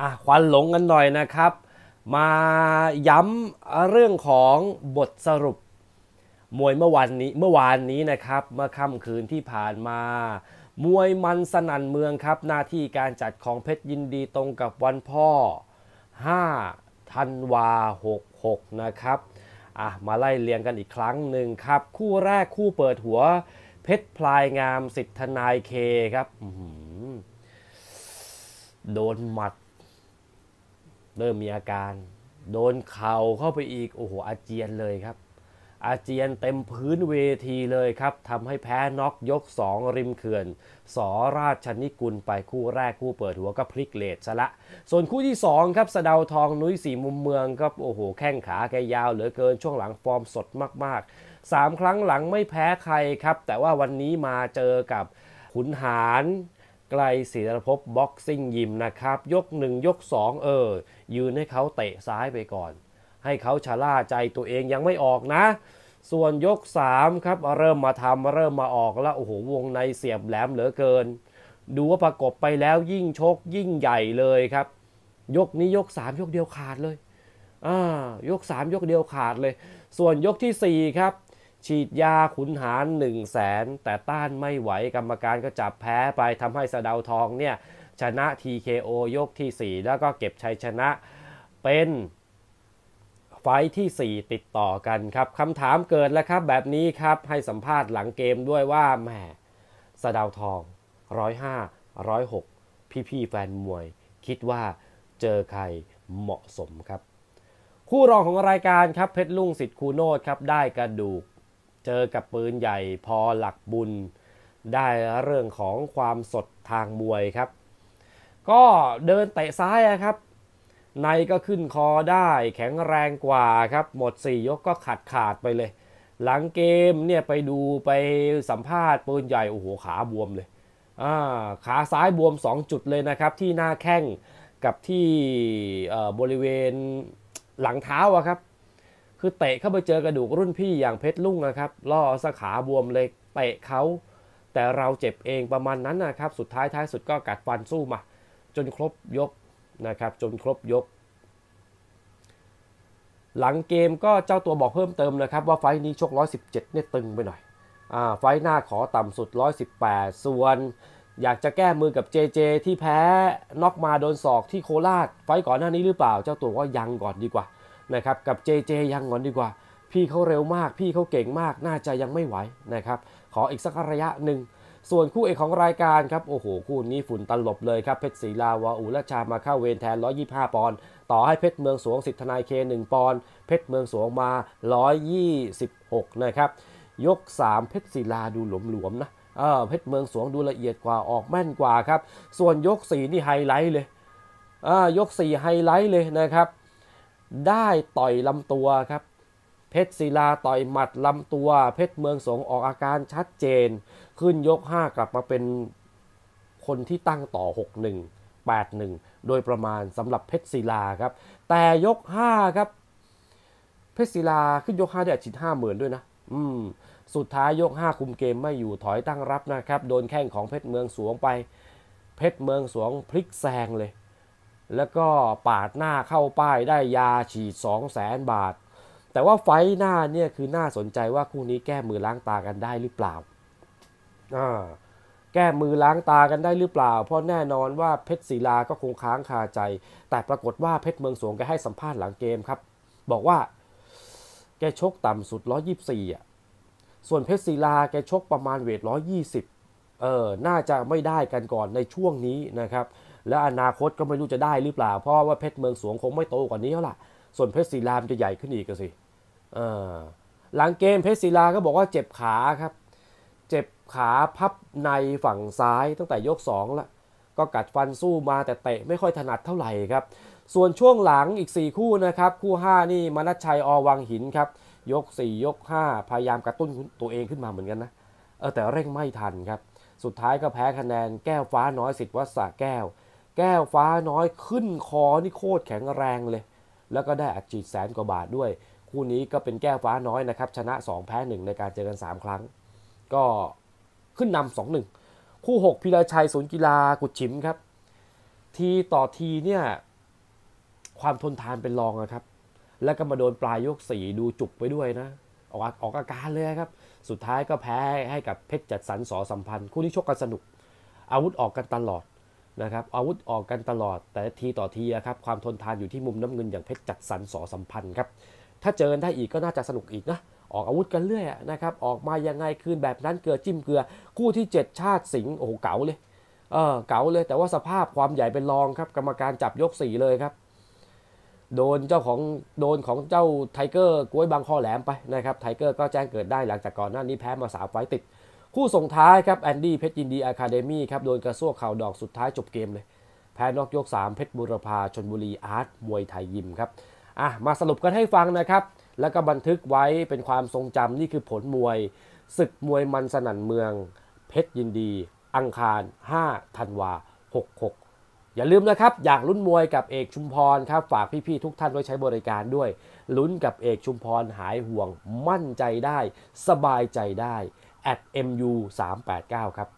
อ่ะควันหลงกันหน่อยนะครับ มาย้ำเรื่องของบทสรุปมวยเมื่อวันนี้เมื่อวานนี้นะครับเมื่อค่ำคืนที่ผ่านมามวยมันสนั่นเมืองครับ หน้าที่การจัดของเพชรยินดีตรงกับวันพ่อ5ธันวา66นะครับอ่ะมาไล่เรียงกันอีกครั้งหนึ่งครับ คู่แรกคู่เปิดหัว เพชรพลายงามสิทธนายเคครับโดนหมัดเริ่มมีอาการโดนเข่าเข้าไปอีกโอ้โห อาเจียนเลยครับ อาเจียนเต็มพื้นเวทีเลยครับทำให้แพ้น็อกยก2ริมเขื่อนสอราชนิกุลไปคู่แรกคู่เปิดหัวก็พลิกเลทซะละ ส่วนคู่ที่ 2 ครับ สะเดาทอง นุ้ยสีมุมเมืองครับโอ้โหแข้งขาแกยาวเหลือเกินช่วงหลังฟอร์มสดมาก ๆ 3 ครั้งหลังไม่แพ้ใครครับแต่ว่าวันนี้มาเจอกับขุนหารไกลศิรภพบ็อกซิ่งยิมนะครับ ยก1ยก2เออ ยืนให้เขาเตะซ้ายไปก่อน ให้เขาชะล่าใจตัวเองยังไม่ออกนะ ส่วนยก3ครับ เริ่มมาทำเริ่มมาออกแล้วโอ้โหวงในเสียบแหลมเหลือเกิน ดูว่าประกบไปแล้วยิ่งชกยิ่งใหญ่เลยครับ ยกนี้ยก3ยกเดียวขาดเลยอ่ายก3ยกเดียวขาดเลยส่วนยกที่4ครับฉีดยาขุนหาร1 0 0 0 0แสนแต่ต้านไม่ไหวกรรมการก็จับแพ้ไปทำให้สะดาวทองเนี่ย ชนะ TKO ยกที่ 4 แล้วก็เก็บชัยชนะ เป็นไฟที่ 4 ติดต่อกันครับคำถามเกิดแล้วครับแบบนี้ครับ ให้สัมภาษณ์หลังเกมด้วยว่าแหมสะดาวทอง 105 106 พี่พี่แฟนมวย คิดว่าเจอใครเหมาะสมครับ คู่รองของรายการครับเพชรลุงสิทธิ์คูโนดครับได้กระดูกเจอกับปืนใหญ่พอหลักบุญ ได้เรื่องของความสดทางมวยครับ ก็เดินเตะซ้ายครับ ในก็ขึ้นคอได้แข็งแรงกว่าครับ หมด 4 ยกก็ขาดขาดไปเลย หลังเกมเนี่ยไปดูไปสัมภาษณ์ปืนใหญ่โอ้โหขาบวมเลย ขาซ้ายบวม 2 จุดเลยนะครับ ที่หน้าแข้ง กับที่บริเวณหลังเท้าครับคือเตะเข้าไปเจอกระดูกรุ่นพี่อย่างเพชรลุ่งนะครับล่อสขาบวมเลยเตะเขา แต่เราเจ็บเองประมาณนั้นนะครับ สุดท้ายท้ายสุดก็กัดฟันสู้มา จนครบยกนะครับจนครบยก หลังเกมก็เจ้าตัวบอกเพิ่มเติมนะครับว่าไฟนี้ชก 117 เนี่ยตึงไปหน่อยอ่าไฟหน้าขอต่ำสุด 118 ส่วนอยากจะแก้มือกับเจเจที่แพ้น็อกมาโดนศอกที่โคราชไฟก่อนหน้านี้หรือเปล่าเจ้าตัวก็ยังก่อนดีกว่านะครับกับ JJ ยังก่อนดีกว่า พี่เขาเร็วมาก พี่เขาเก่งมากน่าจะยังไม่ไหวนะครับ ขออีกสักระยะหนึ่งส่วนคู่เอกของรายการครับ โอ้โห คู่นี้ฝุ่นตลบเลยครับเพชรศรีลาวาอุาชามาเข้าเวรแทน125 ปอนด์ต่อให้เพชรเมืองสวงสิทธนายเค 1 ปอนด์เพชรเมืองสวงมา 126นะครับยก 3 เพชรศิลาดูหลวมๆนะเออเพชรเมืองสวงดูละเอียดกว่าออกแม่นกว่าครับ ส่วนยก4นี่ไฮไลท์เลยอ่ายก4ไฮไลท์เลยนะครับได้ต่อยลำตัวครับ เพชรศิลาต่อยหมัดลำตัว เพชรเมืองสงออกอาการชัดเจน ขึ้นยก5กลับมาเป็นคนที่ตั้งต่อ 6-1 81 โดยประมาณสำหรับเพชรศิลาครับ แต่ยก5ครับ เพชรศิลาขึ้นยก5ได้อัดฉีด5หมื่นด้วยนะ อืม สุดท้ายยก5คุมเกมไม่อยู่ถอยตั้งรับนะครับ โดนแข้งของเพชรเมืองสวงไป เพชรเมืองสวงพลิกแซงเลยแล้วก็ปาดหน้าเข้าป้ายได้ยาฉีด 2 0 0แสนบาท แต่ว่าไฟหน้าเนี่ยคือน่าสนใจว่าคู่นี้แก้มือล้างตากันได้หรือเปล่าแก้มือล้างตากันได้หรือเปล่า เพราะแน่นอนว่าเพชรศิลาก็คงค้างคาใจ แต่ปรากฏว่าเพชรเมืองสวงแกให้สัมภาษณ์หลังเกมครับ บอกว่า แกชกต่ำสุด124อ่ะส่วนเพชรศิลาแกชกประมาณเวท120เออน่าจะไม่ได้กันก่อนในช่วงนี้นะครับและอนาคตก็ไม่รู้จะได้หรือเปล่า เพราะว่าเพชรเมืองสวงคงไม่โตกว่านี้แล้วล่ะส่วนเพชรศิลามจะใหญ่ขึ้นอีกสิ หลังเกมเพชรศิลาก็บอกว่าเจ็บขาครับ เจ็บขาพับในฝั่งซ้าย ตั้งแต่ยก2ละก็กัดฟันสู้มาแต่เตะ ไม่ค่อยถนัดเท่าไหร่ครับ ส่วนช่วงหลังอีก 4 คู่นะครับ คู่ 5 นี่มนัชชัยอวังหินครับยก 4 ยก5พยายามกระตุ้นตัวเองขึ้นมาเหมือนกันนะเออแต่เร่งไม่ทันครับสุดท้ายก็แพ้คะแนนแก้วฟ้าน้อยสิทธิ์วัดสาแก้วแก้วฟ้าน้อยขึ้นคอนี่โคตรแข็งแรงเลย แล้วก็ได้อัดฉีดแสนกว่าบาทด้วย คู่นี้ก็เป็นแก้วฟ้าน้อยนะครับ ชนะ 2 แพ้ 1 ในการเจอกัน 3 ครั้ง ก็ขึ้นนำสองหนึ่งคู่ 6พิรชัยศูนย์กีฬากุดชิมครับ ทีต่อทีเนี่ย ความทนทานเป็นรองนะครับ แล้วก็มาโดนปลายยกสีดูจุกไปด้วยนะออกออกอาการเลยครับ สุดท้ายก็แพ้ให้กับเพชรจัดสรรสอสัมพันธ์ คู่นี้ชกกันสนุก อาวุธออกกันตลอดนะครับอาวุธออกกันตลอดแต่ทีต่อทีครับความทนทานอยู่ที่มุมน้ำเงินอย่างเพชรจัดสรรสอสัมพันธ์ครับถ้าเจอนได้อีกก็น่าจะสนุกอีกนะออกอาวุธกันเรื่อยนะครับออกมายังไงคืนแบบนั้นเกลือ จิ้มเกลือ คู่ที่7ชาติสิงห์โอ้โห เก๋าเลย เออเก๋าเลยแต่ว่าสภาพความใหญ่เป็นรองครับกรรมการจับยก4เลยครับ โดนเจ้าของโดนของเจ้าไทเกอร์กล้วยบางคอแหลมไปนะครับไทเกอร์ก็แจ้งเกิดได้หลังจากก่อนหน้านี้แพ้มาสามไฟติดคู่ส่งท้ายครับแอนดี้เพชรยินดีอะคาเดมี่ครับโดนกระซวกข่าวดอกสุดท้ายจบเกมเลยแพ้นอกยก 3 เพชรบุรพาชนบุรีอาร์ตมวยไทยยิมครับอ่ะมาสรุปกันให้ฟังนะครับ แล้วก็บันทึกไว้เป็นความทรงจำนี่คือผลมวยศึกมวยมันสนั่นเมือง เพชรยินดี อังคาร5ธันวา66อย่าลืมนะครับ อยากลุ้นมวยกับเอกชุมพรครับ ฝากพี่ๆทุกท่านไว้ใช้บริการด้วยลุ้นกับเอกชุมพรหายห่วงมั่นใจได้ สบายใจได้ at mu 389ครับ